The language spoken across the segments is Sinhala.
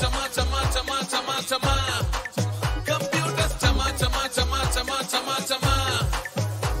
चमा चमा चमा चमा चमा कम्प्युटर्स चमा चमा चमा चमा चमा चमा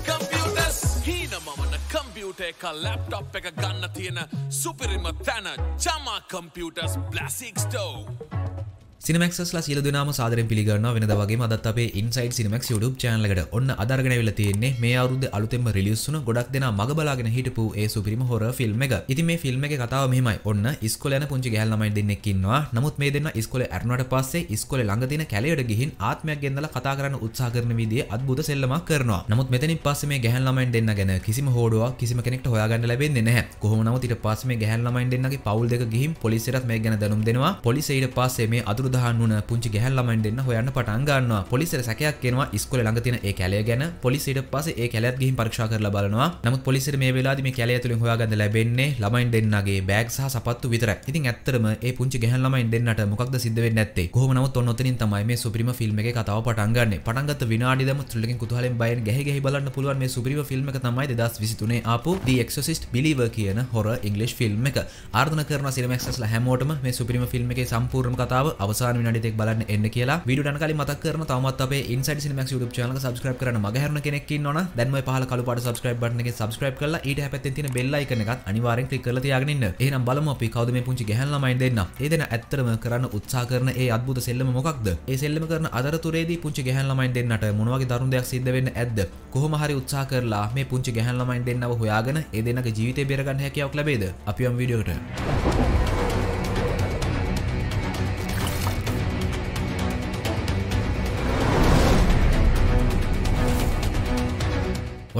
कम्प्युटर्स हिनमवन कम्प्युटेका ल्यापटपका गन्न थिएन सुपेरिम ताना चमा कम्प्युटर्स ब्लासिक स्टोभ සිනමක්ස්ලා සියල දෙනාම සාදරෙන් පිළිගන්න වෙනද වගේ අදත් අපේ ඉන්සයිඩ් සිනමක් YouTube channel එකට ඔන්න අදාරගෙන වෙලා තියෙන්නේ මේ අවුරුද්ද අලුතෙන්ම රිලීස් වුණ ගොඩක් දෙනා මග බලාගෙන හිටපු ඒ සුපිරිම horror film එක. ඉතින් මේ film එකේ කතාව මෙහෙමයි. ඔන්න ඉස්කෝලේ යන පුංචි ගැහැල් ළමයි දෙන්නෙක් ඉන්නවා. නමුත් මේ දෙන්නා ඉස්කෝලේ ඇරුණාට පස්සේ ඉස්කෝලේ ළඟ තියෙන කැලයට ගිහින් ආත්මයක් ගෙන්දලා කතා කරන්න උත්සාහ කරන විදිහේ අద్భుත සෙල්ලමක් කරනවා. නමුත් මෙතනින් පස්සේ මේ ගැහැල් ළමයින් දෙන්න ගැන කිසිම හෝඩුවක් කිසිම කෙනෙක්ට හොයාගන්න ලැබෙන්නේ නැහැ. කොහොම නමුත් ඊට පස්සේ මේ ගැහැල් ළමයින් දෙන්නගේ පවුල් දෙක ගිහින් පොලිසියට මේ ගැන දැනුම් දෙනවා. පොලිසිය ඊට පස්සේ මේ අතුරු සූදානම් වුණ පුංචි ගැහැණු ළමයින් දෙන්න හොයන්න පටන් ගන්නවා. පොලිසියට සැකයක් එනවා ඉස්කෝලේ ළඟ තියෙන ඒ කැලය ගැන. පොලිසිය ඊට පස්සේ ඒ කැලයත් ගිහින් පරීක්ෂා කරලා බලනවා. නමුත් පොලිසියට මේ වෙලාවේදී මේ කැලය ඇතුලෙන් හොයාගන්න ලැබෙන්නේ ළමයින් දෙන්නගේ බෑග් සහ සපත්තු විතරයි. ඉතින් ඇත්තටම ඒ පුංචි ගැහැණු ළමයින් දෙන්නට මොකක්ද සිද්ධ වෙන්නේ නැත්තේ. කොහොම නමුත් ඔන්න ඔතනින් තමයි මේ සුපිරිම ෆිල්ම් එකේ කතාව පටන් ගන්නෙ. පටන් ගත්ත විනාඩියදම ත්‍රිලකින් කුතුහලෙන් බයෙන් ගැහි ගැහි බලන්න පුළුවන් මේ සුපිරිම ෆිල්ම් එක තමයි 2023 ආපු The Exorcist Believer කියන හොරර් ඉංග්‍රීසි ෆිල්ම් එක. ආර්දන කරන සිනමැක්ස්ලා හැමෝටම මේ සුපිරිම ෆිල්ම් එකේ සම්පූර්ණ කතාව අවස අවසාන විනාඩිතෙක් බලන්න එන්න කියලා විඩියෝට කලින් මතක් කරන තවමත් අපේ Inside Cinemax YouTube channel එක subscribe කරන්න මගහැරන කෙනෙක් ඉන්නවනම් දැන් මේ පහළ කළු පාට subscribe button එකෙන් subscribe කරලා ඊට හැපැත්තෙන් තියෙන bell icon එකත් අනිවාර්යෙන් click කරලා තියාගෙන ඉන්න. එහෙනම් බලමු අපි කවුද මේ පුංචි ගැහැණු ළමයින් දෙන්න. ඒ දෙන ඇත්තටම කරන්න උත්සාහ කරන ඒ අද්භූත සෙල්ලම මොකක්ද? ඒ සෙල්ලම කරන අතරතුරේදී පුංචි ගැහැණු ළමයින් දෙන්නට මොනවගේ දරුණු දෙයක් සිද්ධ වෙන්න ඇද්ද? කොහොම හරි උත්සාහ කරලා මේ පුංචි ගැහැණු ළමයින් දෙන්නව හොයාගෙන ඒ දෙන්නගේ ජීවිතේ බේරගන්න හැකියාවක් ලැබේද? අපි යම් වීඩියෝකට.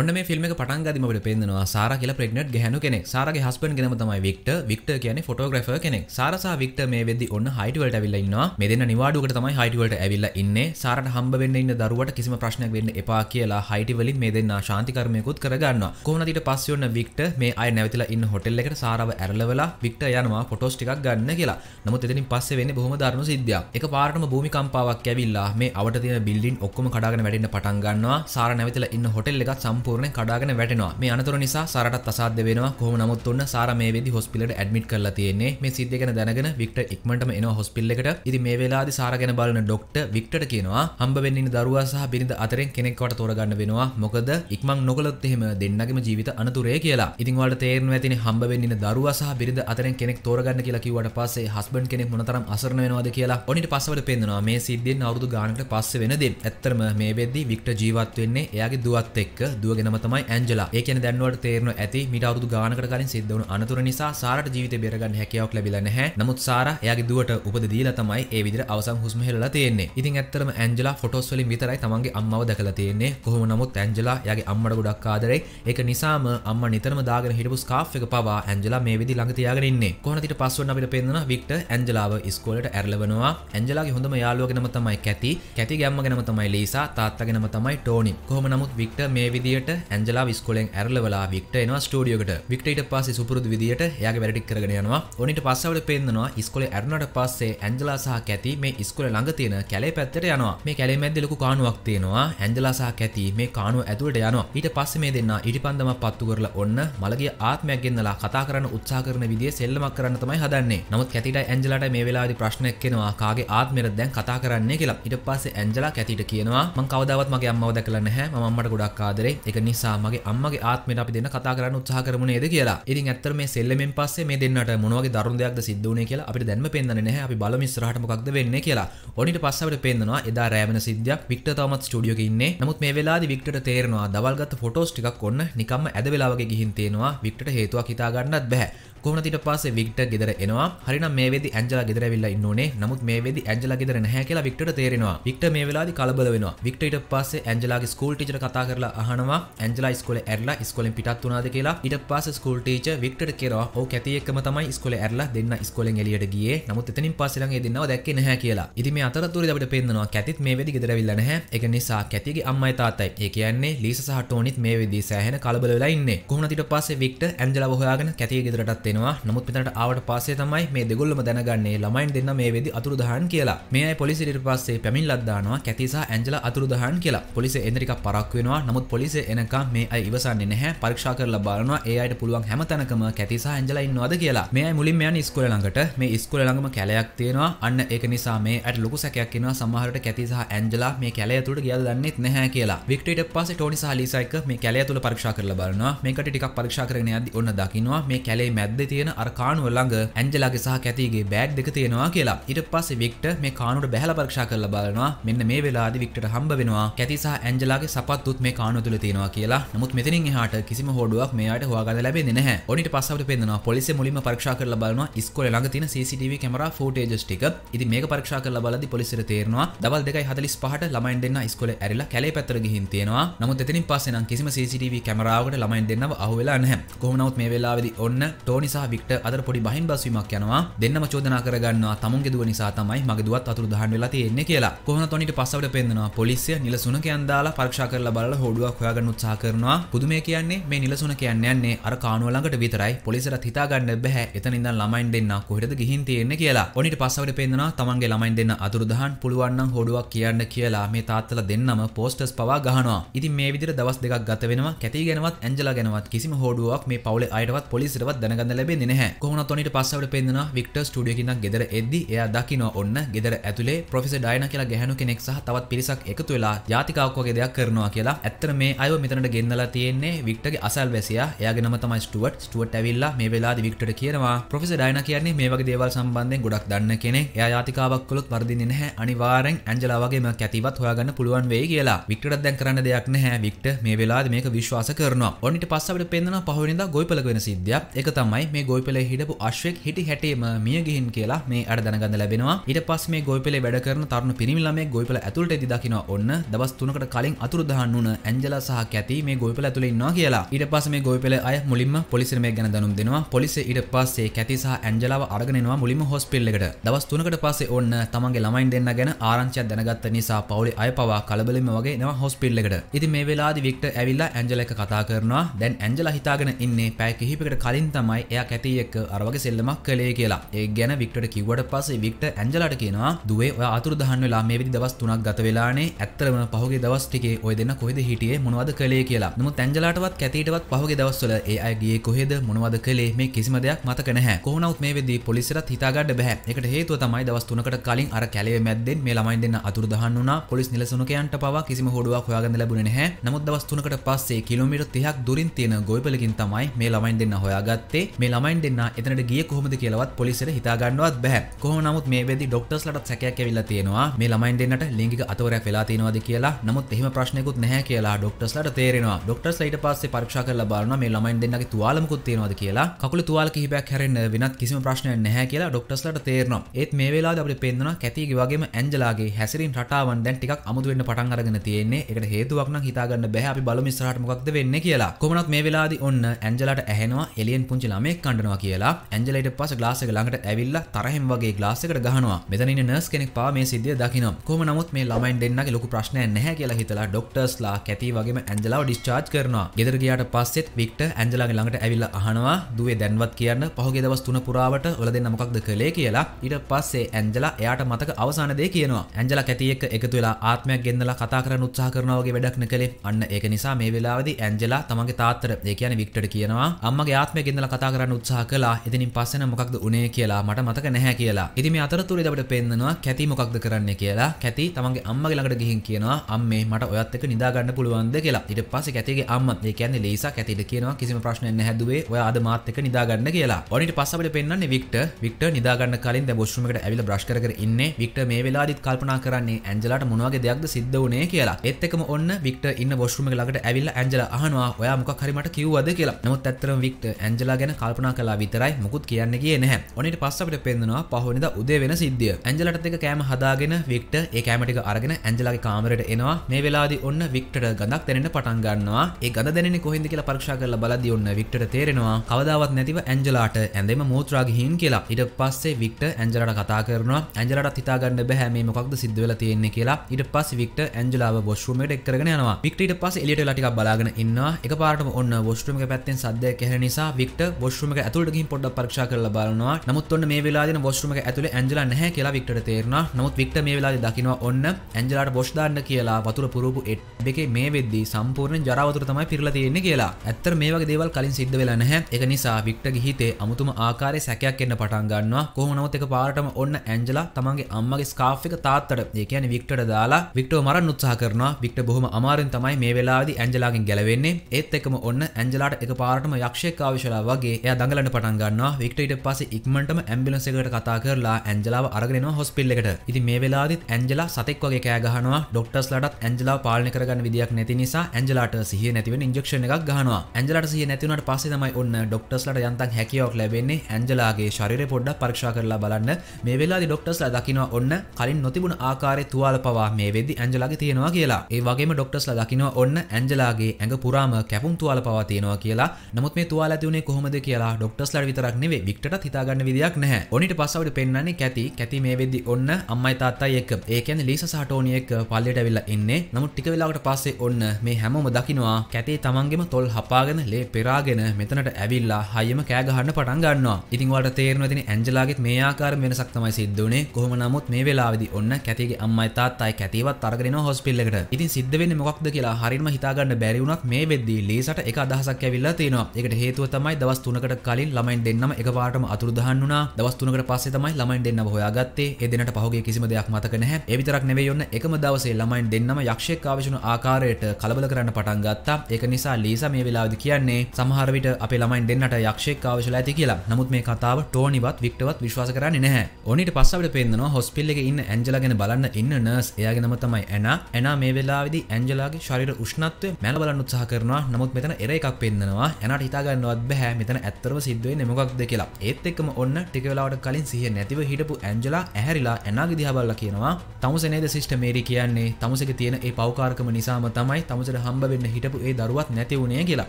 ඔන්න මේ ෆිල්ම් එක පටන් ගදි අපිට පේනවා සාරා කියලා ප්‍රෙග්නන්ට් ගැහැණු කෙනෙක්. සාරාගේ හස්බන්ඩ් කෙනම තමයි වික්ටර්. වික්ටර් කියන්නේ ෆොටෝග්‍රැෆර් කෙනෙක්. සාරා සහ වික්ටර් මේ වෙද්දි ඔන්න හයිට් වලට ඇවිල්ලා ඉන්නවා. මේ දෙන්න නිවාඩුවකට තමයි හයිට් වලට ඇවිල්ලා ඉන්නේ. සාරාට හම්බ වෙන්න ඉන්න දරුවට කිසිම ප්‍රශ්නයක් වෙන්න එපා කියලා හයිට් වලින් මේ දෙන්න ශාන්ති කර්මයකුත් කරගන්නවා. කොහොමද ඊට පස්සේ ඔන්න වික්ටර් මේ අය නැවතිලා ඉන්න හොටෙල් එකට සාරාව ඇරලවලා වික්ටර් යනවා ෆොටෝස් ටිකක් ගන්න කියලා. නමුත් එතනින් පස්සේ වෙන්නේ බොහොම දරුණු සිද්ධියක්. එක පාරටම භූමිකම්පාවක් ඇවිල්ලා මේ අවට තියෙන බිල්ඩින් ඔක්කොම කඩාගෙන වැටෙන්න පටන් ගන්නවා. සාරා නැවතිලා ඉන්න හොටෙල් එකත් සම්පූර්ණ සම්පූර්ණ කඩාගෙන වැටෙනවා මේ අනතුර නිසා සරටත් අසාධ්‍ය වෙනවා කොහොම නමුත් ඔන්න සාර මේ වෙදි හොස්පිටලට ඇඩ්මිට් කරලා තියෙන්නේ මේ සිද්ධිය ගැන දැනගෙන වික්ටර් ඉක්මනටම එනවා හොස්පිටල් එකට ඉතින් මේ වෙලාවේදී සාර ගැන බලන ඩොක්ටර් වික්ටර්ට කියනවා හම්බ වෙන්න ඉන්න දරුවා සහ බිරිඳ අතරින් කෙනෙක්වට තෝරගන්න වෙනවා මොකද ඉක්මන් නොකළොත් එහෙම දෙන්නගේම ජීවිත අනතුරේ කියලා ඉතින් ඔයාලට තේරෙනවා ඇතිනේ හම්බ වෙන්න ඉන්න දරුවා සහ බිරිඳ අතරින් කෙනෙක් තෝරගන්න කියලා කිව්වට පස්සේ හස්බන්ඩ් කෙනෙක් මොනතරම් අසරණ වෙනවද කියලා ඔනිට පස්සවට පෙන්නනවා මේ සිද්ධියෙන් අවුරුදු ගානකට පස්සේ වෙන දේ ඇත්තටම මේ වෙද්දී වික්ටර් ජීවත් වෙන්නේ එයාගේ දුවත් එක්ක දුව සිදුව ගෙනමතමයි ඇන්ජලා ඒකන දැන්වට තේරන ඇති මිට අවුදු ගානකට කලින් සිද්ධවන අනතුර නිසා සාරට ජීවිත බේරගන්න හැකියාවක් ලැබිලා නැහැ නමුත් සාර එයාගේ දුවට උපද දීලා තමයි ඒ විදිහට අවසන් හුස්ම හෙළලා තියෙන්නේ ඉතින් ඇත්තටම ඇන්ජලා ෆොටෝස් වලින් විතරයි තමන්ගේ අම්මව දැකලා තියෙන්නේ කොහොම නමුත් ඇන්ජලා යාගේ අම්මට ගොඩක් ආදරේ ඒක නිසාම අම්මා නිතරම දාගෙන හිටපු ස්කාෆ් එක පවා ඇන්ජලා මේ විදි ළඟ තියාගෙනන්නේ කොහොනතිට පස්සුවන් අපිට පෙන්වන වික්ට ඇන්ජලාව ඉස්කෝලට ඇරලවනවා ඇන්ජලාගේ හොඳම යාළුවගෙනම තමයි කැති කැති ගැම්මගෙනම තමයි ලීසා තාත්තගෙනම තමයි ටෝනි කොහොම නමුත් වික්ට මේ විදිය විදියට ඇන්ජලා විස්කොලෙන් ඇරලවලා වික්ට එනවා ස්ටෝඩියෝකට වික්ටට පස්සේ සුපුරුදු විදියට යාගේ වැඩටික් කරගෙන යනවා ඔනිට පස්සවට පෙන්නවා ඉස්කොලේ ඇරුණට පස්සේ ඇන්ජලා සහ කැති මේ ඉස්කොල ළඟ තියෙන කැලේ පැත්තට යනවා මේ කැලේ මැද්දේ ලොකු කාණුවක් තියෙනවා ඇන්ජලා සහ කැති මේ කාණුව ඇතුළට යනවා ඊට පස්සේ මේ දෙන්නා ඉටිපන්දම පත්තු කරලා ඔන්න මලගේ ආත්මයක් ගෙන්නලා කතා කරන්න උත්සාහ කරන විදිය සෙල්ලමක් කරන්න තමයි හදන්නේ නමුත් කැතිට ඇන්ජලාට මේ වෙලාවේදී ප්‍රශ්නයක් එනවා කාගේ ආත්මෙට දැන් කතා කරන්නේ කියලා ඊට පස්සේ ඇන්ජලා කැතිට කියනවා මං කවදාවත් මගේ අම්මව දැකලා නැහැ මම අම්මට ගොඩක් ආදරේ එක නිසා මගේ අම්මගේ ආත්මයට අපි දෙන්න කතා කරන්න උත්සාහ කරමු නේද කියලා. ඉතින් ඇත්තට මේ සෙල්ලමෙන් පස්සේ මේ දෙන්නට මොන වගේ දරුණු දෙයක්ද සිද්ධ වුණේ කියලා අපිට දැන්ම පේන්නන්නේ නැහැ. අපි බලමු ඉස්සරහට මොකක්ද වෙන්නේ කියලා. ඔනිට පස්සේ අපිට පේන්නනවා එදා රෑවෙන සිද්ධියක් වික්ටර් තවමත් ස්ටුඩියෝ එකේ ඉන්නේ. නමුත් මේ වෙලාවේදී වික්ටර්ට තේරෙනවා දවල් ගත්ත ෆොටෝස් ටිකක් ඔන්න නිකම්ම ඇද වෙලා වගේ ගිහින් තියෙනවා. වික්ටර්ට හේතුවක් හිතා ගන්නත් බැහැ. කොමනතිට පස වික්ට ගෙදර එනවා හරින මේ වෙදි ඇන්ජලා ගෙදර වෙලා ඉන්නෝනේ නමුත් මේ වෙදි ඇන්ජලා ගෙදර නැහැ කියලා වික්ටර්ට තේරෙනවා වික්ට මේ වෙලාවේදී කලබල වෙනවා වික්ටර් ඊට පස්සේ ඇන්ජලාගේ ස්කූල් ටීචර් කතා කරලා අහනවා ඇන්ජලා ඉස්කෝලේ ඇරලා ඉස්කෝලෙන් පිටත් වුණාද කියලා ඊට පස්සේ ස්කූල් ටීචර් වික්ටර්ට කියනවා ඔව් කැති එක්කම තමයි ඉස්කෝලේ ඇරලා දෙන්න ඉස්කෝලෙන් එළියට ගියේ නමුත් එතනින් පස්සේ ළඟ ඒ දෙන්නව දැක්කේ නැහැ කියලා ඉතින් මේ අතරතුරේදී අපිට පේනවා කැතිත් මේ වෙදි ගෙදර වෙලා නැහැ ඒක නිසා කැතිගේ අම්මයි තාත්තයි ඒ කියන්නේ ලීසා සහ ටෝනිත් මේ වෙදි සෑහෙන කලබල වෙලා ඉන්නේ කොහොමද ඊට පස්සේ වික්ටර් ඇන්ජලාව හොයාගෙන කැතිගේ ගෙදරටත් පත්වෙනවා නමුත් මෙතට ආවට පස්සේ තමයි මේ දෙගොල්ලම දැනගන්නේ ළමයින් දෙන්න මේ වෙදි අතුරුදහන් කියලා මේ පොලිසිට පස්සේ පැමින් ලද්දානවා කැතිසා ඇන්ජල අතුරුදහන් කියලා පොලිස එදිරික පරක් වෙනවා නමුත් පොලිස එනකම් මේ අයි ඉවසන්නේ නැහැ පරීක්ෂා කරලා බලනවා ඒ අයට පුළුවන් හැම තැනකම කැතිසා ඇන්ජලා ඉන්නවද කියලා මේ අය මුලින්ම යන ඉස්කෝල ළඟට මේ ඉස්කෝල ළඟම කැලයක් තියෙනවා අන්න ඒක නිසා මේ අයට ලොකු සැකයක් එනවා සමහරට කැතිසා ඇන්ජලා මේ කැලය ඇතුළට ගියද දන්නෙත් නැහැ කියලා වික්ටරියට පස්සේ ටෝනි සහ ලීසා එක්ක මේ කැලය ඇතුළ පරීක්ෂා කරලා බලනවා මේකට ටිකක් පරීක්ෂා කරගෙන යද්දි ඔන්න දකින්නවා මේ කැලේ මැද්ද ඇද්ද තියෙන අර කානුව ළඟ ඇන්ජලාගේ සහ කැතිගේ බෑග් දෙක තියෙනවා කියලා. ඊට පස්සේ වික්ටර් මේ කානුවට බැහැලා පරීක්ෂා කරලා බලනවා. මෙන්න මේ වෙලාවේදී වික්ටර්ට හම්බ වෙනවා කැති සහ ඇන්ජලාගේ සපත්තුත් මේ කානුව තුල තියෙනවා කියලා. නමුත් මෙතනින් එහාට කිසිම හොඩුවක් මෙයාට හොයාගන්න ලැබෙන්නේ නැහැ. ඔනිට පස්සවට පෙන්නනවා පොලිසිය මුලින්ම පරීක්ෂා කරලා බලනවා ඉස්කෝලේ ළඟ තියෙන CCTV කැමරා ෆූටේජස් ටික. ඉතින් මේක පරීක්ෂා කරලා බලද්දි පොලිසියට තේරෙනවා දවල් 2:45ට ළමයින් දෙන්න ඉස්කෝලේ ඇරිලා කැලේ පැත්තට ගිහින් තියෙනවා. නමුත් එතනින් පස්සේ නම් කිසිම CCTV කැමරාවකට ළමයින් දෙන්නව අහුවෙලා නැහැ. කොහොම නමුත් මේ වෙලාවේදී ඔන්න ටෝනි නිසා වික්ට අද පොඩි බහින් බස්වීමක් යනවා දෙන්නම චෝදනා කරගන්නවා තමුන්ගේ දුව නිසා තමයි මගේ දුවත් අතුරු දහන් වෙලා තියෙන්නේ කියලා. කොහොන තොනිට පස්සවට පෙන්නනවා පොලිසිය නිලසුනකයන් දාලා පරීක්ෂා කරලා බලලා හොඩුවක් හොයාගන්න උත්සාහ කරනවා. පුදුමේ කියන්නේ මේ නිලසුන කියන්නේ යන්නේ අර කානුව ළඟට විතරයි. පොලිසියට හිතාගන්න බෑ එතන ඉඳන් ළමයින් දෙන්න කොහෙද ගිහින් තියෙන්නේ කියලා. ඔනිට පස්සවට පෙන්නනවා තමන්ගේ ළමයින් දෙන්න අතුරු දහන් පුළුවන් නම් හොඩුවක් කියන්න කියලා මේ තාත්තලා දෙන්නම පෝස්ටර්ස් පවා ගහනවා. ඉතින් මේ විදිහට දවස් දෙකක් ගත වෙනවා. කැටි ගැනවත් ඇන්ජලා ගැනවත් කිසිම හොඩුවක් මේ පවුලේ අයටවත් පොලිසියටවත් දැනගන්න ලැබෙන්නේ නැහැ. කොහොමනත් ඔනිට පස්සවට පෙන්නවා වික්ටර් ස්ටුඩියෝ කින්නම් ගෙදර එද්දි එයා දකිනවා ඔන්න ගෙදර ඇතුලේ ප්‍රොෆෙසර් ඩයනා කියලා ගැහැණු කෙනෙක් සහ තවත් පිරිසක් එකතු වෙලා යාතිකාවක් වගේ දෙයක් කරනවා කියලා. ඇත්තට මේ අයව මෙතනට ගෙන්නලා තියෙන්නේ වික්ටර්ගේ අසල්වැසියා. එයාගේ නම තමයි ස්ටුවර්ට්. ස්ටුවර්ට් ඇවිල්ලා මේ වෙලාවේදී වික්ටර්ට කියනවා ප්‍රොෆෙසර් ඩයනා කියන්නේ මේ වගේ දේවල් සම්බන්ධයෙන් ගොඩක් දන්න කෙනෙක්. එයා යාතිකාවක් කළොත් වර්ධින්නේ නැහැ. අනිවාර්යෙන් ඇන්ජලා වගේම කැතිවත් හොයාගන්න පුළුවන් වෙයි කියලා. වික්ටර්ට දැන් කරන්න දෙයක් නැහැ. වික්ටර් මේ වෙලාවේදී මේක විශ්වාස කරනවා. ඔන්නිට පස්සවට පෙන්වන පහවෙනිදා ගොයිපලක වෙන සිද්ධියක්. ඒක තමයි මේ ගොයිපෙලේ හිටපු අශ්වෙක් හිටි හැටේම මියගිහින් කියලා මේ අර දැනගන්න ලැබෙනවා ඊට පස්සේ මේ ගොයිපෙලේ වැඩ කරන තරුණ පිරිමි ළමයෙක් ගොයිපෙල ඇතුළට එදි දකිනවා ඔන්න දවස් 3කට කලින් අතුරුදහන් වුණ ඇන්ජලා සහ කැති මේ ගොයිපෙල ඇතුළේ ඉන්නවා කියලා ඊට පස්සේ මේ ගොයිපෙලේ අය මුලින්ම පොලිසියට මේ ගැන දැනුම් දෙනවා පොලිසිය ඊට පස්සේ කැති සහ ඇන්ජලාව අරගෙන එනවා මුලින්ම හොස්පිටල් එකට දවස් 3කට පස්සේ ඔන්න තමන්ගේ ළමයින් දෙන්න ගැන ආරංචියක් දැනගත්ත නිසා පවුලේ අය පවා කලබලෙම වගේ එනවා හොස්පිටල් එකට ඉතින් මේ වෙලාවේදී වික්ටර් ඇවිල්ලා ඇන්ජලා එක කතා කරනවා දැන් ඇන්ජලා හිතාගෙන ඉන්නේ පැය කිහිපයකට කලින් තමයි එයා කාලයක් ඇති එක් අරවගේ සෙල්ලමක් කළේ කියලා ඒ ගැන වික්ට කිවට පසේ වික්ට ඇන්ජලට කියෙනවා දුවේ අතුර දහන් වෙලා මේ විදි දවස් තුනක් ගත වෙලානේ ඇත්තරම පහුගේ දවස්ටිකේ ඔය දෙන්න කොහෙද හිටියේ මොනවද කළේ කියලා නමු තැන්ජලාටවත් කැතටවත් පහුගේ දවස්වල ඒ අයගේ කොහෙද මොනවද කළේ මේ කිසිම දෙයක් මතක නැහැ කොහොනවත් මේ වෙදී පොලිසියට හිතාගන්න බෑ ඒකට හේතුව තමයි දවස් තුනකට කලින් අර කැලේ මැද්දෙන් මේ ළමයින් දෙන්න අතුරු දහන් වුණා පොලිස් නිලසුනකයන්ට පවා කිසිම හොඩුවක් හොයාගන්න ලැබුණේ නැහැ නමුත් දවස් තුනකට පස්සේ කිලෝමීටර් 30ක් දුරින් තියෙන ගොවිපලකින් තමයි මේ ළමයින් දෙන්න හොයාගත්තේ මේ ළමයින් දෙන්න එතනට ගිය කොහොමද කියලවත් පොලිසිට හිතාගන්නවත් බැහැ කොහොම නමුත් මේ වෙදි ඩොක්ටර්ස්ලට සැකයක් ඇවිල්ලා තියෙනවා මේ ළමයින් දෙන්නට ලිංගික අතවරයක් වෙලා තියෙනවාද කියලා නමුත් එහෙම ප්‍රශ්නයකුත් නැහැ කියලා ඩොක්ටර්ස්ලට තේරෙනවා ඩොක්ටර්ස්ලට පස්සේ පරීක්ෂා කරලා බලනවා මේ ළමයින් දෙන්නගේ තුවාලමකුත් තියෙනවාද කියලා කකුල තුවාල කිහිපයක් හැරෙන්න වෙනත් කිසිම ප්‍රශ්නයක් නැහැ කියලා ඩොක්ටර්ස්ලට තේරෙනවා ඒත් මේ වෙලාවේ අපිට පේනවා කැතිගේ වගේම ඇන්ජලාගේ හැසිරින් රටාවන් දැන් ටිකක් අමුතු වෙන්න පටන් අරගෙන තියෙන්නේ ඒකට හේතුවක් නම් හිතාගන්න බැහැ අපි බලමු ඉස්සරහට මොකක්ද වෙන්නේ කියලා කොහොමනත් මේ වෙලාවේදී ඔන්න ඇන්ජලාට ඇහෙනවා එලියන් පුංචි ළමයි ළමෙක් කණ්ඩනවා කියලා ඇන්ජලයිට පස ගලාසක ළඟට ඇවිල්ලා තරහෙන් වගේ ගලාසකට ගහනවා මෙතන ඉන්න නර්ස් කෙනෙක් පවා මේ සිද්ධිය දකිනවා කොහොම නමුත් මේ ළමයින් දෙන්නගේ ලොකු ප්‍රශ්නයක් නැහැ කියලා හිතලා ඩොක්ටර්ස්ලා කැති වගේම ඇන්ජලාව ඩිස්චාර්ජ් කරනවා ගෙදර ගියාට පස්සෙත් වික්ටර් ඇන්ජලාගේ ළඟට ඇවිල්ලා අහනවා දුවේ දැන්වත් කියන්න පහුගිය දවස් තුන පුරාවට ඔයාලා දෙන්න මොකක්ද කළේ කියලා ඊට පස්සේ ඇන්ජලා එයාට මතක අවසාන දේ කියනවා ඇන්ජලා කැති එක්ක එකතු වෙලා ආත්මයක් ගෙන්නලා කතා කරන්න උත්සාහ කරනවා වගේ වැඩක් නකලේ අන්න ඒක නිසා මේ වෙලාවේදී ඇන්ජලා තමන්ගේ තාත්තට ඒ කියන්නේ වික්ටර් කියනවා අම්මගේ ආත්මය ගෙන්නලා කතා කරන්න උත්සාහ කලා එතිනින් පස්සන මොකක්ද උනේ කියලා මට මතක නැහැ කියලා ඉතිම අතරතුරේ දට පෙන්න්නවා කැති මොකක්ද කරන්න කියලා කැති තමන්ගේ අම්මගේ ළඟට ගිහින් කියනවා අම්මේ මට ඔයත් එක්ක නිදාගන්න පුළුවන්ද කියලා ඊට පස්සේ කැතිගේ අම්මත් ඒ කියන්නේ ලීසා කැතිට කියනවා කිසිම ප්‍රශ්නයක් නැහැ දුවේ ඔයා අද මාත් එක්ක නිදාගන්න කියලා ඔනිට පස්ස අපිට පෙන්වන්නේ වික්ටර් වික්ටර් නිදාගන්න කලින් දැන් වොෂ්රූම් එකට ඇවිල්ලා බ්‍රෂ් කර කර ඉන්නේ වික්ටර් මේ වෙලාවදිත් කල්පනා කරන්නේ ඇන්ජලාට මොනවගේ දෙයක්ද සිද්ධ වුණේ කියලා. ඒත් එකම ඔන්න වික්ටර් ඉන්න වොෂ්රූම් එක ළඟට ඇවිල්ලා ඇන්ජලා අහනවා ඔයා මොකක් හරි මට කිව්වද කියලා. නමුත් ඇත්තටම වික්ටර් ඇන්ජලා ගැන කල්පනා කලා විතරයි මුකුත් කියන්න කිය නැහැ ඔනිට පස්සට පෙන්දනවා පහනිද උදේ වෙන සිද්ධිය ඇජලට එක කෑම හදාගෙන වික්ට ඒ කෑමටික අරගෙන ඇජලගේ කාමරට එනවා මේ වෙලාදි ඔන්න වික්ට ගඳක් තැනට පටන්ගන්නවා ඒ ගඳ දැන කොහිද කියලා පරක්ෂා කරල බලදි ඔන්න වික්ට තේරෙනවා කවදාවත් නැතිව ඇජලාට ඇඳෙම මෝත්‍රාගහින් කියලා ඉට පස්සේ වික්ට ඇජලට කතා කරනවා ඇජලට හිතාගන්න බැහැමේ මොකක්ද සිද්ධවෙල තියෙන්නේ කියලා ඉට පස් වික්ට ඇජලාව බොස්්‍රමට එක්කරගෙන යනවා වික්ට පස් එලියට ලටික් බලාගෙන ඉන්නවා එක පාටම ඔන්න බොස්්‍රමික පැත්තෙන් සද්ය කෙර නිසා වික්ට බොස්්‍ර වොෂ්ම ඇතුලට පොඩ පරක්ෂ කර බලනවා නමුත් ඔන්න මේ වෙලා වොස්්‍රම ඇතුල ඇජල නැහැ කියලා වික්ට තේරන නමුත් වික්ට මේ වෙලා දකිනවා ඔන්න ඇජලාට බොෂ්ධාන්න කියලා වතුර පුරපු එට් එකේ මේ වෙද්දී සම්පූර්ණ ජරවතුර තමයි පිරලා තියෙන්නේ කියලා ඇත්තර මේ වගේ දේවල් කලින් සිද්ධ වෙලා නැහැ ඒක නිසා වික්ටගේ හිතේ අමුතුම ආකාරයේ සැකයක් එන්න පටන් ගන්නවා කොහොම නමුත් එක පාරටම ඔන්න ඇන්ජලා තමන්ගේ අම්මගේ ස්කාෆ් එක තාත්තට ඒ කියන්නේ වික්ටරට දාලා වික්ටරව මරන්න උත්සාහ කරනවා වික්ටර් බොහොම අමාරුවෙන් තමයි මේ වෙලාවේදී ඇන්ජලාගෙන් ගැලවෙන්නේ ඒත් එක්කම ඔන්න ඇන්ජලාට එක පාරටම යක්ෂයෙක් ආවිශලා වගේ එය දඟලට පටන්ගන්න වික්ටට පස ඉක්මටම ඇම්බිලන්සකට කතා කරලා ඇන්ජලාව අරගෙන හොස්පිල්ලකට ඉති මේ වෙලාදිත් ඇන්ජලා සතෙක් වගේ කෑගහනවා ඩොක්ටස් ලටත් ඇන්ජලා පාලන කරගන්න විදික් නැති නිසා ඇන්ජලාට සිහ නැතිව ඉංජක්ෂ එකක් ගහනවා ඇන්ජලට සිහ නැතිවනට පස තමයි ඔන්න ඩොක්ටස්ලට යන්තන් හැකියවක් ලැබෙන්නේ ඇන්ජලාගේ ශරිර පොඩ්ඩක් පරක්ෂා කරලා බලන්න මේ වෙලා ඩොක්ටස්ලා දකිනවා ඔන්න කලින් නොතිබුණ ආකාරය තුවාල පවා මේ වෙදි ඇන්ජලාගේ තියෙනවා කියලා ඒ වගේම ඩොක්ටස්ලා දකිනවා ඔන්න ඇන්ජලාගේ ඇඟ පුරාම කැපුම් තුවාල පවා තියෙනවා කියලා නමුත් මේ තුවාල ඇතිවුණේ කොහොමද කියලා කියලා ඩොක්ටස්ලට විතරක් නෙවේ වික්ටත් හිතාගන්න විදියක් නැහැ ඔනිට පස්සවට පෙන්න්නේ කැති කැති මේ වෙදදි ඔන්න අම්මයි තාත්තයි එක් ඒකැන ලිස සහටෝනියෙක් පල්ලට වෙල්ල එන්නේ නමුත් ටික වෙලාවට පස්සේ ඔන්න මේ හැමෝම දකිනවා කැතේ තමන්ගෙම තොල් හපාගෙන ලේ පෙරාගෙන මෙතනට ඇවිල්ලා හයම කෑගහන්න පටන් ගන්නවා ඉතින්වට තේරනවතින ඇන්ජලාගෙත් මේ ආකාර වෙනසක් තමයි සිද්ධනේ කොහොම නමුත් මේ වෙලාවිදි ඔන්න කැතිගේ අම්මයි තාත්තයි කැතිවත් අරගෙන හොස්පිල්ලකට ඉතින් සිද්ධවෙන්න මොක්ද කියලා හරිම හිතාගන්න බැරිවුණක් මේ වෙද්දී ලේසට එක අදහසක් ඇවිල්ලා තියෙනවා එකට හේතුව තමයි දවස් තුනකට දෙකකට කලින් ළමයින් දෙන්නම එකපාරටම අතුරුදහන් වුණා. දවස් 3කට පස්සේ තමයි ළමයින් දෙන්නව හොයාගත්තේ. ඒ දෙන්නට පහුගිය කිසිම දෙයක් මතක නැහැ. ඒ විතරක් නෙවෙයි ඔන්න එකම දවසේ ළමයින් දෙන්නම යක්ෂයෙක් ආවිෂුණු ආකාරයට කලබල කරන්න පටන් ගත්තා. ඒක නිසා ලීසා මේ වෙලාවේදී කියන්නේ සමහර විට අපේ ළමයින් දෙන්නට යක්ෂයෙක් ආවිෂලා ඇති කියලා. නමුත් මේ කතාව ටෝනිවත් වික්ටර්වත් විශ්වාස කරන්නේ නැහැ. ඕනිට පස්ස අපිට පේන්නනවා හොස්පිටල් එකේ ඉන්න ඇන්ජලා ගැන බලන්න ඉන්න නර්ස් එයාගේ නම තමයි ඇනා. ඇනා මේ වෙලාවේදී ඇන්ජලාගේ ශරීර උෂ්ණත්වය මැන බලන්න උත්සාහ කරනවා. නමුත් මෙතන එර එකක් පෙන්නනවා. ඇනාට හිතා ගන්නවත් බෑ මෙතන ඇත්ත ඇත්තරව සිද්ධුවේ නෙමොක්ද කියලා ඒත් එක්ම ඔන්න ටිකවෙලාට කලින් සිහ නැතිව හිටපු ඇන්ජලා ඇහරිලා එනාග දිහබල්ල කියනවා තමුසනේද සිිෂ්ට මේරි කියන්නේ තමුසක තියෙන ඒ පවකාරකම නිසාම තමයි තමුසට හම්බ වෙන්න හිටපු ඒ දරුවත් නැතිවුණේ කියලා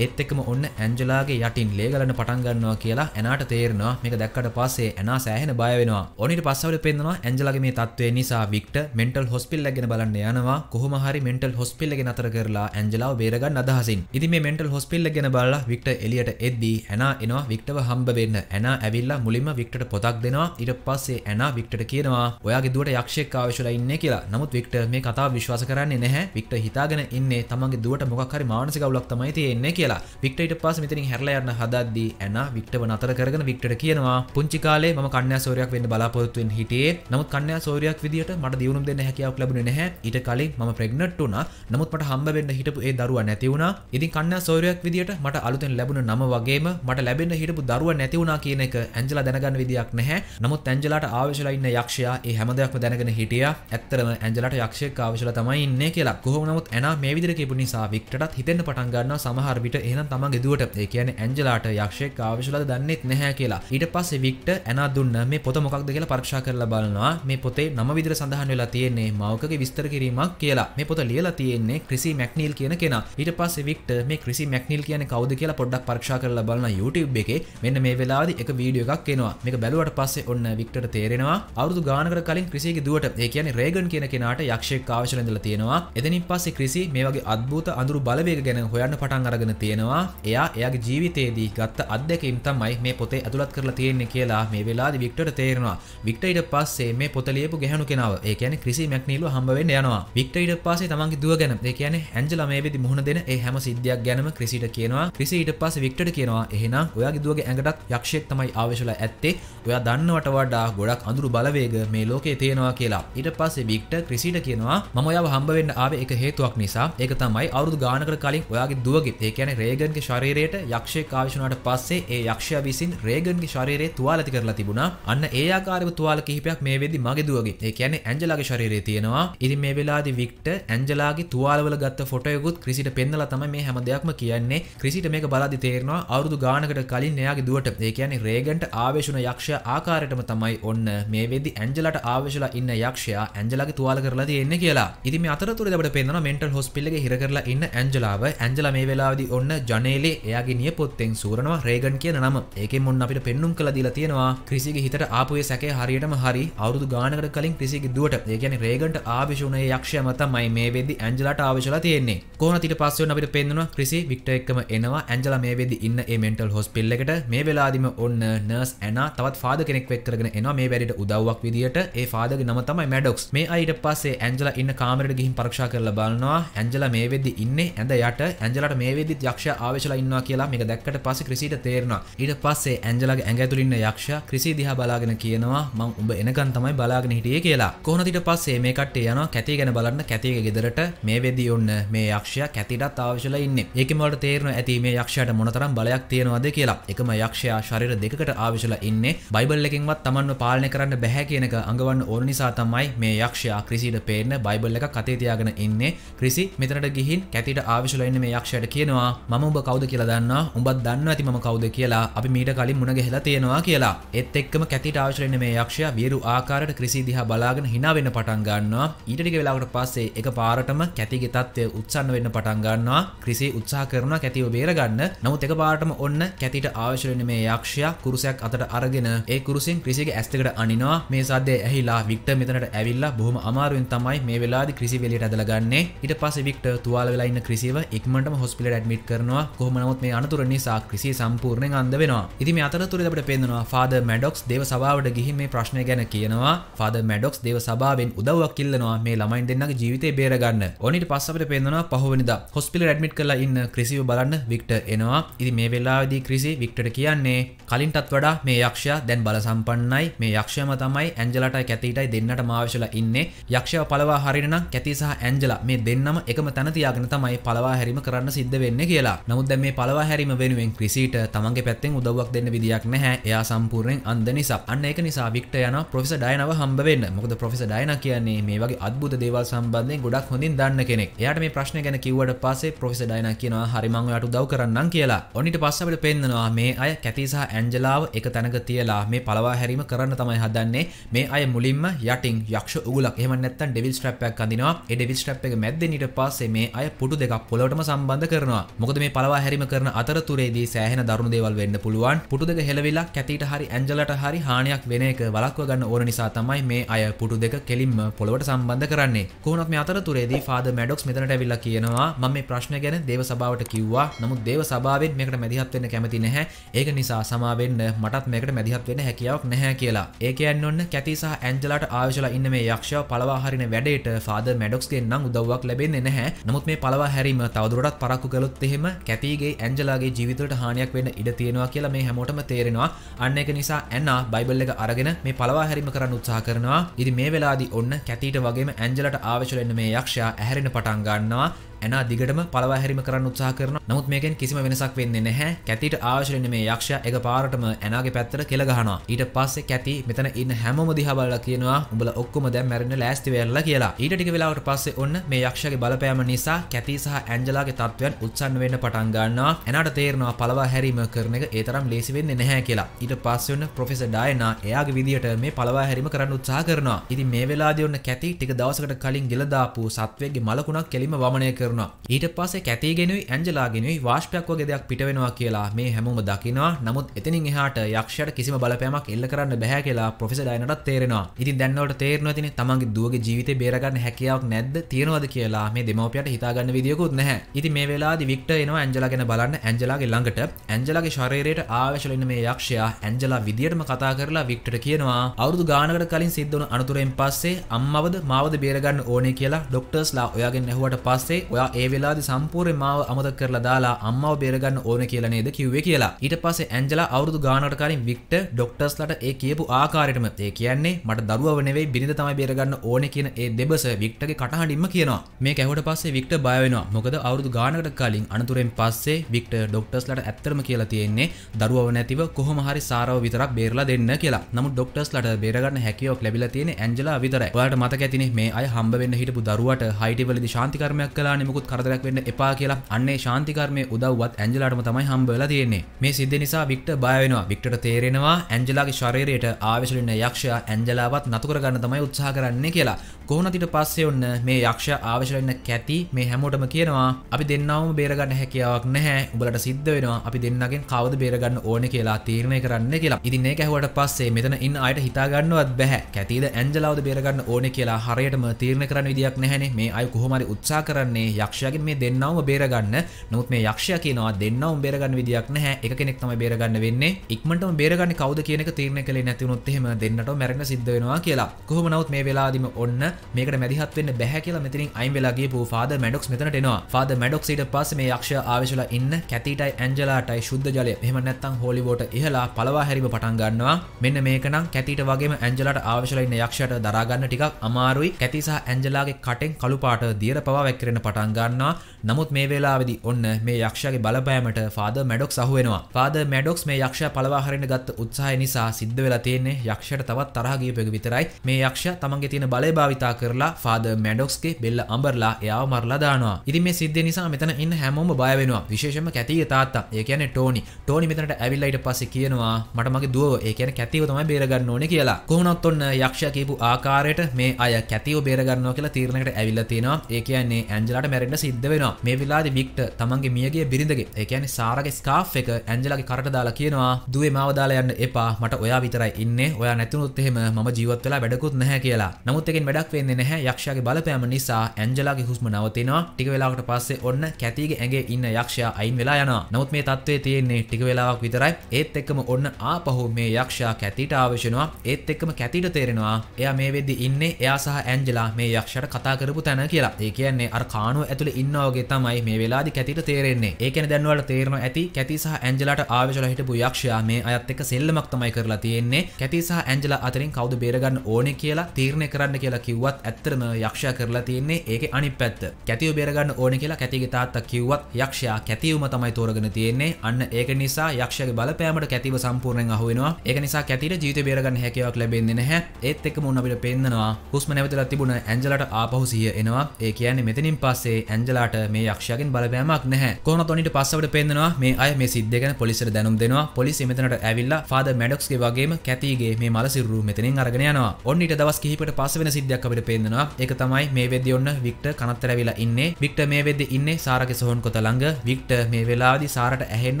ඒත් එක්ම ඔන්න ඇන්ජලාගේ යටින් ලේගලන්න පටන්ගන්නවා කියලා එනාට තේරෙනවා මේක දැක්කට පස්සේ එනා සෑහෙන බයවෙනවා ඕනිට පස්සවට පෙන්න්නවා ඇන්ජලගේ මේ තත්වේ නිසා වික්ට මෙන්ටල් හොස්පිල් ගෙන බලන්න යනවා කොහමහරි මෙන්ටල් හොස්පිල්ල නතර කරලා ඇන්ජලාව බේරගන්න අදහසින් ඉති මේ මෙන්ටල් හොස්පිල්ල ගෙන බලලා වික්ට එලියට එද්දී ඇනා එනවා වික්ටව හම්බ වෙන්න ඇනා ඇවිල්ලා මුලින්ම වික්ටට පොතක් දෙනවා ඊට පස්සේ ඇනා වික්ටට කියනවා ඔයාගේ දුවට යක්ෂයෙක් ආවේශලා ඉන්නේ කියලා. නමුත් වික්ට මේ කතාව විශ්වාස කරන්නේ නැහැ. වික්ට හිතාගෙන ඉන්නේ තමන්ගේ දුවට මොකක් හරි මානසික අවුලක් තමයි තියෙන්නේ කියලා. වික්ට ඊට පස්සේ මෙතනින් හැරලා යන්න හදද්දී ඇනා වික්ටව නතර කරගෙන වික්ටට කියනවා පුංචි කාලේ මම කන්‍යාසෝරියක් වෙන්න බලාපොරොත්තු වෙන්න හිටියේ. නමුත් කන්‍යාසෝරියක් විදියට මට දියුණුම් දෙන්න හැකියාවක් ලැබුණේ නැහැ. ඊට කලින් මම ප්‍රෙග්නන්ට් වුණා. නමුත් මට හම්බ වෙන්න හිටපු ඒ දරුවා නැති වුණා. ඉතින් කන්‍යාසෝරියක් විදියට මට අලුතෙන් ලැබුණ නම වගේම මට ලැබෙන හිටපු දරුව නැති වුණා කියන එක ඇන්ජලා දැනගන්න විදියක් නැහැ. නමුත් ඇන්ජලාට ආවේශලා ඉන්න යක්ෂයා ඒ හැම දෙයක්ම දැනගෙන හිටියා. ඇත්තටම ඇන්ජලාට යක්ෂයෙක් ආවේශලා තමයි ඉන්නේ කියලා. කොහොම නමුත් ඇනා මේ විදිහට කියපු නිසා වික්ටරටත් හිතෙන්න පටන් ගන්නවා සමහර විට එහෙනම් තමන්ගේ දුවට ඒ කියන්නේ ඇන්ජලාට යක්ෂයෙක් ආවේශලාද දන්නෙත් නැහැ කියලා. ඊට පස්සේ වික්ටර් ඇනා දුන්න මේ පොත මොකක්ද කියලා පරීක්ෂා කරලා බලනවා. මේ පොතේ නම විදිහට සඳහන් වෙලා තියෙන්නේ මවකගේ විස්තර කිරීමක් කියලා. මේ පොත ලියලා තියෙන්නේ ක්‍රිසි මැක්නීල් කියන කෙනා. ඊට පස්සේ වික්ටර් මේ ක්‍රිසි මැක්නීල් කියන්නේ කවුද කියලා පොඩ්ඩක් පරීක්ෂා කරලා බලන YouTube YouTube එකේ මෙන්න මේ වෙලාදි එක වීඩියෝ එකක් එනවා මේක බැලුවට පස්සේ ඔන්න වික්ටර් තේරෙනවා අවුරුදු ගානකට කලින් ක්‍රිසිගේ දුවට ඒ කියන්නේ රේගන් කියන කෙනාට යක්ෂයෙක් අවශ්‍ය ඉඳලා තියෙනවා එතනින් පස්සේ ක්‍රිසි මේ වගේ අద్භූත අඳුරු බලවේග ගැන හොයන්න පටන් අරගෙන තියෙනවා එයා එයාගේ ජීවිතයේදී ගත්ත අත්දැකීම් තමයි මේ පොතේ ඇතුළත් කරලා තියෙන්නේ කියලා මේ වෙලාදි වික්ටර් තේරෙනවා වික්ටර් ඊට පස්සේ මේ පොත ලියපු ගැහණු කෙනාව ඒ කියන්නේ ක්‍රිසි මැක්නීලව හම්බ වෙන්න යනවා වික්ටර් ඊට පස්සේ තමන්ගේ දුව ගැන ඒ කියන්නේ ඇන්ජලා මේ වෙදි මුහුණ දෙන ඒ හැම සිද්ධියක් ගැනම ක්‍රිසිට කියනවා ක්‍රිසිට පස්ස වික්ටට කියනවා එහෙනම් ඔයාගේ දුවගේ ඇඟටත් යක්ෂයෙක් තමයි ආවේශලා ඇත්තේ ඔයා දන්නවට වඩා ගොඩක් අඳුරු බලවේග මේ ලෝකේ තියෙනවා කියලා ඊට පස්සේ වික්ට ක්‍රිසිට කියනවා මම ඔයාව හම්බ වෙන්න ආවේ එක හේතුවක් නිසා ඒක තමයි අවුරුදු ගානකට කලින් ඔයාගේ දුවගේ ඒ කියන්නේ රේගන්ගේ ශරීරයට යක්ෂයෙක් ආවේශ වුණාට පස්සේ ඒ යක්ෂයා විසින් රේගන්ගේ ශරීරයේ තුවාල කරලා තිබුණා අන්න ඒ ආකාරව තුවාල කිහිපයක් මේ වෙද්දි මගේ දුවගේ ඒ කියන්නේ ඇන්ජලාගේ ශරීරයේ තියෙනවා ඉතින් මේ වෙලාවේදී වික්ට ඇන්ජලාගේ තුවාලවල ගත්ත ෆොටෝයකුත් ක්‍රිසිට පෙන්නලා තමයි මේ හැම දෙයක්ම කියන්නේ ක්‍රිසිට මේක බලද්දි තේරෙනවා අවුරුදු ගානකට මීට කලින් එයාගේ දුවට ඒ කියන්නේ රේගන්ට ආවේශුන යක්ෂයා ආකාරයටම තමයි ඔන්න මේ වෙද්දි ඇන්ජලට ආවේශලා ඉන්න යක්ෂයා ඇන්ජලාගේ තුවාල කරලා තියෙන්නේ කියලා. ඉතින් මේ අතරතුරේදී අපිට පේනවා මෙන්ටල් හොස්පිටල් එකේ හිර කරලා ඉන්න ඇන්ජලාව ඇන්ජලා මේ වෙලාවේදී ඔන්න ජනේලේ එයාගේ නියපොත්තෙන් සූරනවා රේගන් කියන නම. ඒකෙන් ඔන්න අපිට පෙන්눔 කළා දීලා තියෙනවා ක්‍රිසිගේ හිතට ආපු ඒ සැකේ හරියටම හරි අවුරුදු ගානකට කලින් ක්‍රිසිගේ දුවට ඒ කියන්නේ රේගන්ට ආවේශුන ඒ යක්ෂයාම තමයි මේ වෙද්දි ඇන්ජලාට ආවේශලා තියෙන්නේ. කොහොමද ඊට පස්සේ ඔන්න අපිට පේනවා ක්‍රිසි වික්ටර් එක්කම එනවා ඇන්ජලා මේ වෙද්දි ඉන්න ඒ මෙන්ටල් හොස්පිටල් පිල්ලකට මේ වෙලාදිම ඔන්න නර්ස් ඇන තවත් ෆාද කෙනෙක් වෙක්කරගෙන එනවා මේ වැඩට උදව්වක් විදිහට ඒ ෆාදගේ නම තමයි මැඩොක්ස් මේ අයිට පස්සේ ඇන්ජලා ඉන්න කාමරයට ගිහින් පරීක්ෂා කරලා බලනවා ඇන්ජලා මේ වෙද්දි ඉන්නේ ඇඳ යට ඇන්ජලාට මේ වෙද්දිත් යක්ෂයා ආවෙශලා ඉන්නවා කියලා මේක දැක්කට පස්සේ ක්‍රිසීට තේරෙනවා ඊට පස්සේ ඇන්ජලාගේ ඇඟ ඇතුළේ ඉන්න යක්ෂයා ක්‍රිසී දිහා බලාගෙන කියනවා මං උඹ එනකන් තමයි බලාගෙන හිටියේ කියලා කොහොමද ඊට පස්සේ මේ කට්ටිය යනවා කැතිය ගැන බලන්න කැතියගේ ගෙදරට මේ වෙද්දි ඔන්න මේ යක්ෂයා කැතිටත් ආවෙශලා ඉන්නේ ඒකෙන් වලට තේරෙනවා ඇති මේ යක්ෂයාට මොනතරම් බලයක් තියෙනවද කියලා කියලා එකම යක්ෂයා ශරීර දෙකකට ආවිශලා ඉන්නේ බයිබල් එකෙන්වත් තමන්ව පාලනය කරන්න බැහැ කියන එක අඟවන්න ඕන නිසා තමයි මේ යක්ෂයා ක්‍රිසිට පේන්න බයිබල් එක කතේ තියාගෙන ඉන්නේ ක්‍රිසි මෙතනට ගිහින් කැතිට ආවිශලා ඉන්න මේ යක්ෂයට කියනවා මම ඔබ කවුද කියලා දන්නවා උඹත් දන්නවා ඇති මම කවුද කියලා අපි මීට කලින් මුණ ගැහිලා තියෙනවා කියලා ඒත් එක්කම කැතිට ආවිශලා ඉන්න මේ යක්ෂයා වියරු ආකාරයට ක්‍රිසි දිහා බලාගෙන hina වෙන්න පටන් ගන්නවා ඊට ටික වෙලාවකට පස්සේ එක පාරටම කැතිගේ තත්ත්වය උත්සන්න වෙන්න පටන් ගන්නවා ක්‍රිසි උත්සාහ කරනවා කැතිව බේරගන්න නමුත් එක පාරටම ඔන්න කැති නැතිට ආවශරන මේ යක්ෂයා කුරුසයක් අතට අරගෙන ඒ කුරුසින් ක්‍රිසිගේ ඇස්තකට අනිනවා මේ සද්දේ ඇහිලා වික්ට මෙතනට ඇවිල්ලා බොහම අමාරුවෙන් තමයි මේ වෙලාද ක්‍රිසිවෙලියට ඇදලගන්නේ ඉට පස වික්ට තුවාල වෙලාන්න ක්‍රිසිව ඉක්මට හොස්පිලට ඇඩමිට කරනවා කොහමනමුත් මේ අනතුර නිසා ක්‍රිසි සම්පූර්ණය අන්ද වෙනවා ඉති මේ අතරතුරට පෙන්දෙනවා ෆාද මඩොක්ස් දේව සභාවට ගිහි මේ ප්‍රශ්නය ගැන කියනවා ෆාද මඩොක්ස් දේව සභාවෙන් උදවක් කිල්ලනවා මේ ළමයින් දෙන්නගේ ජීවිතය බේරගන්න ඕනිට පස්සට පෙන්දෙනවා පහවනිද හොස්පිල ඇඩමිට කලා ඉන්න ක්‍රිසිව බලන්න වික්ට එනවා ඉති මේ වෙලාදී ක්‍රිසි වික්ටට කියන්නේ කලින්ටත් වඩා මේ යක්ෂයා දැන් බලසම්පන්නයි මේ යක්ෂයම තමයි ඇන්ජලටයි කැතිටයි දෙන්නට මාවශල ඉන්නේ යක්ෂය පලවා හරිනම් කැති සහ ඇන්ජලා මේ දෙන්නම එකම තැනතියාගෙන තමයි පලවා හැරිම කරන්න සිද්ධ වෙන්න කියලා නමුත් දැන් මේ පලවා හැරිම වෙනුවෙන් ක්‍රිසිට තමන්ගේ පැත්තෙන් උදව්වක් දෙන්න විදියක් නැහැ එයා සම්පූර්ණයෙන් අන්ද නිසා අන්න ඒක නිසා වික්ට යන ප්‍රොෆෙසර් ඩයනව හම්බ වෙන්න මොකද ප්‍රොෆෙසර් ඩයනා කියන්නේ මේ වගේ අද්භූත දේවල් සම්බන්ධයෙන් ගොඩක් හොඳින් දන්න කෙනෙක් එයාට මේ ප්‍රශ්න ගැන කිව්වට පස්සේ ප්‍රොෆෙසර් ඩයනා කියනවා හරි මම ඔයාට උදව් කරන්නම් කියලා ඔන්නිට පස්සේ අපිට පෙන්න පෙන්දනවා මේ අය කැතිසාහ ඇන්ජලාව එක තැනක තියලා මේ පලවා හැරීම කරන්න තමයි හදන්නේ මේ අය මුලින්ම යටින් යක්ෂ උගලක් එහම නැත්තන් ඩෙවිල් ස්ට්‍රැප්යක් අඳිනවා ඒ ඩෙවිල් ස්ට්‍රැප් එක මැද්දෙන් ඊට පස්සේ මේ අය පුටු දෙකක් පොළොවටම සම්බන්ධ කරනවා මොකද මේ පලවා හැරීම කරන අතරතුරේදී සෑහෙන දරුණු දේවල් වෙන්න පුළුවන් පුටු දෙක හෙලවිලා කැතිට හරි ඇන්ජලට හරි හානියක් වෙන එක වළක්ව ගන්න ඕන නිසා තමයි මේ අය පුටු දෙක කෙලින්ම පොළොවට සම්බන්ධ කරන්නේ කොහොමත් මේ අතරතුරේදී ෆාදර් මැඩොක්ස් මෙතනට ඇවිල්ලා කියනවා මම මේ ප්‍රශ්න ගැන දේව සභාවට කිව්වා නමුත් දේව සභාවෙන් මේකට මැදිහත් වෙන්න කැමති ඇති නැහැ ඒක නිසා සමාවෙන්න මටත් මේකට මැදිහත් වෙන හැකියාවක් නැහැ කියලා ඒකයන් ඔන්න කැති සහ ඇන්ජලාට ආවශලා ඉන්න මේ යක්ෂ පලවාහරින වැඩේට ෆාද මැඩොක්ස්ගේ නම් උදව්වක් ලැබෙන්නේ නැහැ නමුත් මේ පලවා හැරීම තවදුරටත් පරක්කු කළොත් එහෙම කැතිගේ ඇන්ජලාගේ ජීවිතට හානියක් වෙන්න ඉඩ තියෙනවා කියලා මේ හැමෝටම තේරෙනවා අන්න එක නිසා ඇන්නා බයිබල් එක අරගෙන මේ පලවා හැරීම කරන්න උත්සාහ කරනවා ඉතින් මේ වෙලාදී ඔන්න කැතිට වගේම ඇන්ජලට ආවශලෙන්න මේ යක්ෂයා ඇහැරෙන පටන් ගන්නවා ඇන දිගටම පලවාහැරිම කරන්න උත්සාහ කරන නමුත් මේකෙන් කිසිම වෙනසක් වෙන්නේ නැහැ කැතිට ආශ්‍රයන මේ යක්ෂ එක පාරටම ඇනගේ පැත්තර කෙළගහනවා ඊට පස්සේ කැති මෙතන ඉන්න හැමෝම දිහා බලලා කියනවා උඹලා ඔක්කොම දැන් මැරෙන්න ලෑස්ති වෙලා කියලා ඊට ටික වෙලාවට පස්සේ ඔන්න මේ යක්ෂයාගේ බලපෑම නිසා කැති සහ ඇන්ජලාගේ තත්ත්වයන් උත්සන්න වෙන්න පටන් ගන්නවා ඇනට තේරෙනවා පලවා හැරීම කරන එක ඒ තරම් ලේසි වෙන්නේ නැහැ කියලා ඊට පස්සේ ඔන්න ප්‍රොෆෙසර් ඩයනා එයාගේ විදියට මේ පලවා හැරීම කරන්න උත්සාහ කරනවා ඉතින් මේ වෙලාවදී ඔන්න කැති ටික දවසකට කලින් ගෙලදාපු සත්වයේ මලකුණක් කෙලින්ම වමනය කරනවා තේරුණා. ඊට පස්සේ කැතේ ගෙනුයි ඇන්ජලා ගෙනුයි වාෂ්පයක් වගේ දෙයක් පිට වෙනවා කියලා මේ හැමෝම දකිනවා. නමුත් එතනින් එහාට යක්ෂයාට කිසිම බලපෑමක් එල්ල කරන්න බෑ කියලා ප්‍රොෆෙසර් ඩයිනටත් තේරෙනවා. ඉතින් දැන් ඔයාලට තේරෙනවා තියෙන්නේ තමන්ගේ දුවගේ ජීවිතේ බේරගන්න හැකියාවක් නැද්ද? තියනවද කියලා මේ දෙමව්පියන්ට හිතාගන්න විදියකුත් නැහැ. ඉතින් මේ වෙලාවේදී වික්ටර් එනවා ඇන්ජලා ගැන බලන්න ඇන්ජලාගේ ළඟට ඇන්ජලාගේ ශරීරයට ආවේශල ඉන්න මේ යක්ෂයා ඇන්ජලා විදියටම කතා කරලා වික්ටර් කියනවා අවුරුදු ගානකට කලින් සිද්ධ වුණු අනතුරෙන් පස්සේ අම්මවද මාවද බේරගන්න ඕනේ කියලා ඩොක්ටර්ස්ලා ඔයාගෙන් ඇහුවට පස්සේ ඔයා දාලා ඒ වෙලාදි සම්පූර්ණයෙන් මාව අමතක කරලා දාලා අම්මාව බේරගන්න ඕන කියලා නේද කිව්වේ කියලා. ඊට පස්සේ ඇන්ජලා අවුරුදු ගානකට කලින් වික්ටර් ඩොක්ටර්ස්ලට ඒ කියපු ආකාරයටම ඒ කියන්නේ මට දරුවව නෙවෙයි බිරිඳ තමයි බේරගන්න ඕනේ කියන ඒ දෙබස වික්ටර්ගේ කටහඬින්ම කියනවා. මේ කැහුවට පස්සේ වික්ටර් බය වෙනවා. මොකද අවුරුදු ගානකට කලින් අනතුරෙන් පස්සේ වික්ටර් ඩොක්ටර්ස්ලට ඇත්තටම කියලා තියෙන්නේ දරුවව නැතිව කොහොම හරි සාරව විතරක් බේරලා දෙන්න කියලා. නමුත් ඩොක්ටර්ස්ලට බේරගන්න හැකියාවක් ලැබිලා තියෙන්නේ ඇන්ජලා විතරයි. ඔයාලට මතක ඇතිනේ මේ අය හම්බ වෙන්න හිටපු දරුවට හයිටි වලදී ශාන්තිකර්මයක් කළානේ මුකුත් කරදරයක් වෙන්න එපා කියලා අන්නේ ශාන්තිකර්මය උදව්වත් ඇන්ජලාටම තමයි හම්බවෙලා තියෙන්නේ මේ සිද්ධ නිසා වික්ට බයවෙනවා වික්ටට තේරෙනවා ඇන්ජලාගේ ශරීරයට ආවශලින්න යක්ෂයා ඇන්ජලාවත් නතුකරගන්න තමයි උත්සාහ කරන්නේ කියලා කොහොනතිට පස්සේ ඔන්න මේ යක්ෂ ආවශලන්න කැති මේ හැමෝටම කියනවා අපි දෙන්නවම බේරගන්න හැකියාවක් නැහැ උඹලට සිද්ධ වෙනවා අපි දෙන්නගෙන් කවද බේරගන්න ඕන කියලා තීරණය කරන්න කියලා ඉතින් ඒක ඇහුවට පස්සේ මෙතන ඉන්න අයට හිතාගන්නවත් බැහැ කැතිද ඇන්ජලාවද බේරගන්න ඕන කියලා හරියටම තීරණය කරන්න විදියක් නැහැනේ මේ අය කොහොමරි උත්සාහ කරන්නේ යක්ෂයාගෙන් මේ දෙන්නවම බේරගන්න නමුත් මේ යක්ෂයා කියනවා දෙන්නවම බේරගන්න විදියක් නැහැ එක කෙනෙක් තමයි බේරගන්න වෙන්නේ ඉක්මනටම බේරගන්නේ කවුද කියන එක තීරණය කළේ නැති වුණොත් එහෙම දෙන්නටම මැරෙන්න සිද්ධ වෙනවා කියලා කොහොම නමුත් මේ වෙලාවදිම ඔන්න මේක මැදිහත් වෙන්න බැහැ කියලා මෙතනින් අයින් වෙලාගේ පු ෆාද මැඩොක්ස් මෙතනට එනවා ෆාද මැඩොක්ස් ඊට පස්සේ මේ යක්ෂය ආවේශලා ඉන්න කැතිටයි ඇන්ජලාටයි සුද්ධ ජලය එහෙම නැත්නම් හෝලිවෝට ඉහලා පළවා හැරීම පටන් ගන්නවා මෙන්න මේකනම් කැතිට වගේම ඇන්ජලාට ආවේශලා ඉන්න යක්ෂයට දරා ගන්න ටිකක් අමාරුයි කැති සහ ඇන්ජලාගේ කටෙන් කළු පාට දියර පවා වැක්කිරෙන පටන් ගන්නවා නමුත් මේ වෙලාවේදී ඔන්න මේ යක්ෂයාගේ බලපෑමට ෆාද මැඩොක්ස් අහුවෙනවා ෆාද මැඩොක්ස් මේ යක්ෂය පලවාහරෙන ගත්ත උත්සාහය නිසා සිද්ධ වෙලා තියෙන්නේ යක්ෂයට තවත් තරහ ගියපෙක විතරයි මේ යක්ෂ තමන්ගේ තියෙන බලය භාවිත භාවිතා කරලා ෆාද මැඩොක්ස්ගේ බෙල්ල අඹරලා එයාව මරලා දානවා. ඉතින් මේ සිද්ධිය නිසා මෙතන ඉන්න හැමෝම බය වෙනවා. විශේෂයෙන්ම කැතිගේ තාත්තා. ඒ කියන්නේ ටෝනි. ටෝනි මෙතනට ඇවිල්ලා ඊට පස්සේ කියනවා මට මගේ දුවව, ඒ කියන්නේ කැතිව තමයි බේර ගන්න ඕනේ කියලා. කොහොමවත් ඔන්න යක්ෂයා කියපු ආකාරයට මේ අය කැතිව බේර ගන්නවා කියලා තීරණයකට ඇවිල්ලා තියෙනවා. ඒ කියන්නේ ඇන්ජලාට මැරෙන්න සිද්ධ වෙනවා. මේ වෙලාවේ වික්ටර් තමන්ගේ මියගේ බිරිඳගේ, ඒ කියන්නේ සාරාගේ ස්කාෆ් එක ඇන්ජලාගේ කරට දාලා කියනවා දුවේ මාව දාලා යන්න එපා. මට ඔයා විතරයි ඉන්නේ. ඔයා නැතුනොත් එහෙම මම ජීවත් වෙලා වැඩකුත් නැහැ කියලා. නමුත් එකෙන් වැඩක් වැඩක් වෙන්නේ නැහැ යක්ෂයාගේ බලපෑම නිසා ඇන්ජලාගේ හුස්ම නවතිනවා ටික වෙලාවකට පස්සේ ඔන්න කැතිගේ ඇඟේ ඉන්න යක්ෂයා අයින් වෙලා යනවා. නමුත් මේ තත්ත්වයේ තියෙන්නේ ටික වෙලාවක් විතරයි. ඒත් එක්කම ඔන්න ආපහු මේ යක්ෂයා කැතිට ආවශ වෙනවා. ඒත් එක්කම කැතිට තේරෙනවා එයා මේ වෙද්දි ඉන්නේ එයා සහ ඇන්ජලා මේ යක්ෂයාට කතා කරපු තැන කියලා. ඒ කියන්නේ අර කානුව ඇතුලේ ඉන්නා වගේ තමයි මේ වෙලාවේදී කැතිට තේරෙන්නේ. ඒ කියන්නේ දැන් ඔයාලට තේරෙනවා ඇති කැති සහ ඇන්ජලාට ආවේශලා හිටපු යක්ෂයා මේ අයත් එක්ක සෙල්ලමක් තමයි කරලා තියෙන්නේ. කැති සහ ඇන්ජලා අතරින් කවුද බේරගන්න ඕනේ කියලා තීරණය කරන්න කියලා කිව්වා. කිව්වත් ඇත්තරම යක්ෂයා කරලා තියන්නේ ඒක අනි පැත්ත කැතිව බේරගන්න ඕන කියලා කැතිගේ තාත්තා කිව්වත් යක්ෂයා කැතිවම තමයි තෝරගෙන තියෙන්නේ අන්න ඒක නිසා යක්ෂගේ බලපෑමට කැතිව සම්පූර්ණයෙන් අහුවෙනවා ඒක නිසා කැතිට ජීවිත බේරගන්න හැකියාවක් ලැබෙන්නේ නැහැ ඒත් එක්කම උන් අපිට පෙන්නනවා හුස්ම නැවතලා තිබුණ ඇන්ජලාට ආපහු සිහිය එනවා ඒ කියන්නේ මෙතනින් පස්සේ ඇන්ජලාට මේ යක්ෂයාගෙන් බලපෑමක් නැහැ කොහොමද ඔනිට පස්සවට පෙන්නනවා මේ අය මේ සිද්ධ ගැන පොලිසියට දැනුම් දෙනවා පොලිසිය මෙතනට ඇවිල්ලා ෆාදර් මැඩොක්ස්ගේ වගේම කැතිගේ මේ මලසිරුරු මෙතනින් අරගෙන යනවා ඔන්න ඊට දවස් කිහිපයකට පස්සේ වෙන සිද්ධියක් අපිට පේදනවා එක තමයි මේ වෙද ඔන්න වික්ට කනත්තර වෙලා ඉන්නේ වික්ට මේ වෙද ඉන්න සාරක සොහොන් කොත ළඟ වික්ට මේ වෙලාදි සාරට ඇහෙන්න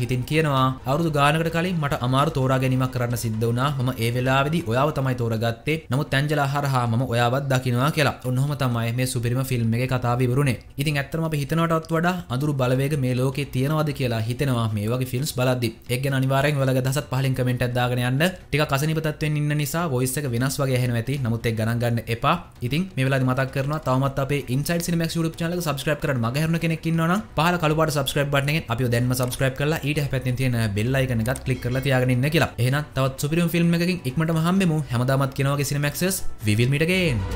හිතින් කියනවා අවුදු ගානකට කලින් මට අමාරු තෝරා ගැනීමක් කරන්න සිද්ධ වුණා මම ඒ වෙලාවෙදි ඔයාව තමයි තෝරගත්තේ නමුත් තැන්ජලා හරහා මම ඔයාවත් දකිනවා කියලා ඔන්නොහම තමයි මේ සුපිරිම ෆිල්ම් එක කතා විවරුණේ ඉතින් ඇත්තම අපි හිතනටත් වඩා අඳුරු බලවේග මේ ලෝකේ තියෙනවද කියලා හිතෙනවා මේ වගේ ෆිල්ම්ස් බලද්දි එක් ගැන අනිවාර්යෙන් ඔයාලගේ දහසත් පහලින් කමෙන්ට් එකක් දාගෙන යන්න ටිකක් අසනීප තත්ත්වෙන් ඉන්න නිසා වොයිස් එක වෙනස් වගේ ඇහෙනවා ඇති නමුත් ඒක ගණන් ගන්න එපා ඉතින් මෙවලා මතක් කරන තවමත් අපේ ඉන්සයිට සිනමක් ුප චල සබස්ක්‍රප කර මගහරන කෙනෙක්න්නවන පහල කලුට සබස්ක්‍රප බටනෙන් අපි දැන්ම සබස්ක්‍රප කල ඊට පැත්ති තියෙන බෙල්ලයි කනගත් කලික් කරලා තියාගන්න කියලා එහනත් තවත් සුපිරම් ෆිල්ම් එකින් ඉක්මට හම්බෙමු හැමදාමත් කෙනවගේ සිනමක්සස් විල්මිටගේෙන්.